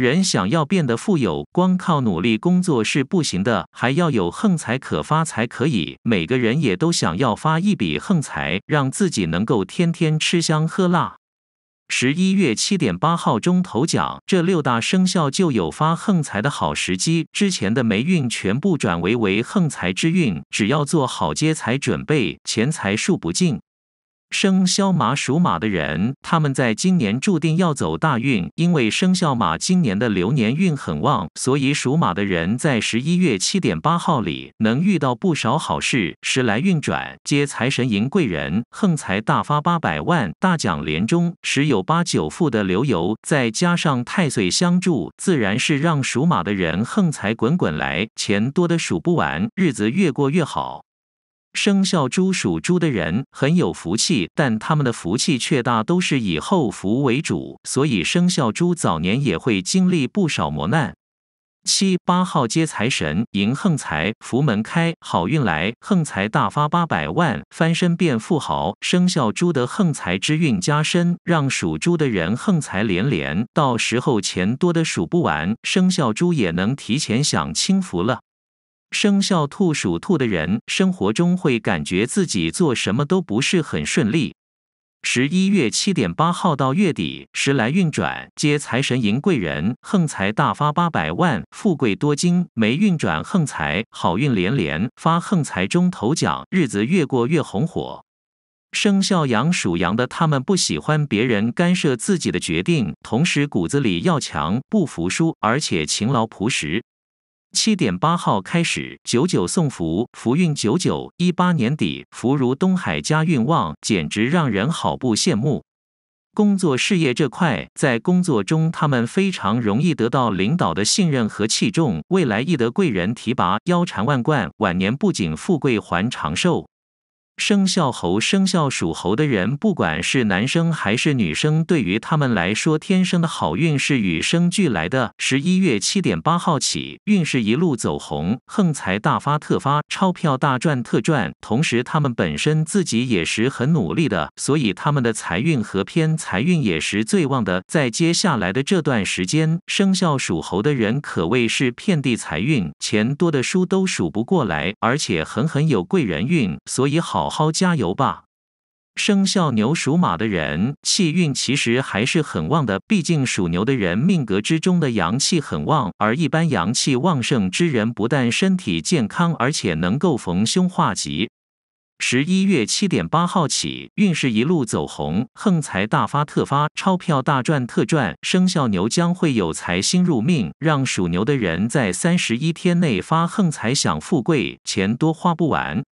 人想要变得富有，光靠努力工作是不行的，还要有横财可发才可以。每个人也都想要发一笔横财，让自己能够天天吃香喝辣。十一月七点八号中头奖，这六大生肖就有发横财的好时机，之前的霉运全部转为为横财之运，只要做好接财准备，钱财数不尽。生肖马属马的人，他们在今年注定要走大运，因为生肖马今年的流年运很旺，所以属马的人在十一月七点八号里能遇到不少好事，时来运转，接财神，迎贵人，横财大发八百万，大奖连中，十有八九富的流油，再加上太岁相助，自然是让属马的人横财滚滚来，钱多的数不完，日子越过越好。生肖猪属猪的人很有福气，但他们的福气却大都是以后福为主，所以生肖猪早年也会经历不少磨难。七八号接财神，迎横财，福门开，好运来，横财大发八百万，翻身变富豪。生肖猪的横财之运加深，让属猪的人横财连连，到时候钱多的数不完，生肖猪也能提前享清福了。生肖兔属兔的人，生活中会感觉自己做什么都不是很顺利。十一月七点八号到月底，时来运转，接财神，迎贵人，横财大发八百万，富贵多金。没运转，横财，好运连连，发横财中头奖，日子越过越红火。生肖羊属羊的，他们不喜欢别人干涉自己的决定，同时骨子里要强，不服输，而且勤劳朴实。七点八号开始，九九送福，福运九九，一八年底，福如东海，家运旺，简直让人好不羡慕。工作事业这块，在工作中他们非常容易得到领导的信任和器重，未来易得贵人提拔，腰缠万贯，晚年不仅富贵还长寿。生肖猴，生肖属猴的人，不管是男生还是女生，对于他们来说，天生的好运是与生俱来的。十一月七点八号起，运势一路走红，横财大发特发，钞票大赚特赚。同时，他们本身自己也是很努力的，所以他们的财运和偏财运也是最旺的。在接下来的这段时间，生肖属猴的人可谓是遍地财运，钱多的数都数不过来，而且狠狠有贵人运，所以好。好好加油吧！生肖牛属马的人气运其实还是很旺的，毕竟属牛的人命格之中的阳气很旺，而一般阳气旺盛之人不但身体健康，而且能够逢凶化吉。十一月七点八号起，运势一路走红，横财大发特发，钞票大赚特赚。生肖牛将会有财星入命，让属牛的人在三十一天内发横财享富贵，钱多花不完。